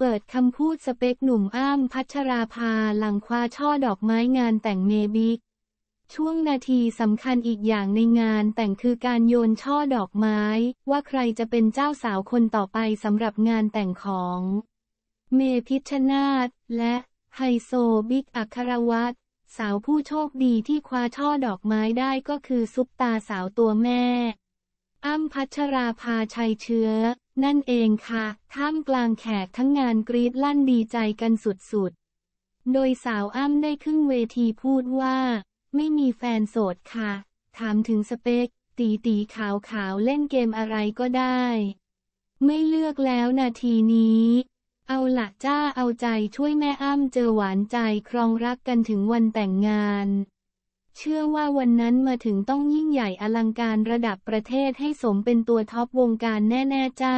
เปิดคำพูดสเปกหนุ่มอ้ามพัชราภาหลังคว้าช่อดอกไม้งานแต่งเมบิกช่วงนาทีสำคัญอีกอย่างในงานแต่งคือการโยนช่อดอกไม้ ว่าใครจะเป็นเจ้าสาวคนต่อไปสำหรับงานแต่งของ เมพิชนาตและไฮโซบิ๊กอัครวัตรสาวผู้โชคดีที่คว้าช่อดอกไม้ได้ก็คือซุปตาสาวตัวแม่ อ้ำพัชราภาชัยเชื้อนั่นเองค่ะท่ามกลางแขกทั้งงานกรีดลั่นดีใจกันสุดๆ โดยสาวอ้ำได้ขึ้นเวทีพูดว่า ไม่มีแฟนโสดค่ะ ถามถึงสเปค ตีตีขาวขาวเล่นเกมอะไรก็ได้ ไม่เลือกแล้วนาทีนี้ เอาละจ้าเอาใจช่วยแม่อ้ำเจอหวานใจครองรักกันถึงวันแต่งงานเชื่อว่าวันนั้นมาถึงต้องยิ่งใหญ่อลังการระดับประเทศให้สมเป็นตัวท็อปวงการแน่ๆจ้า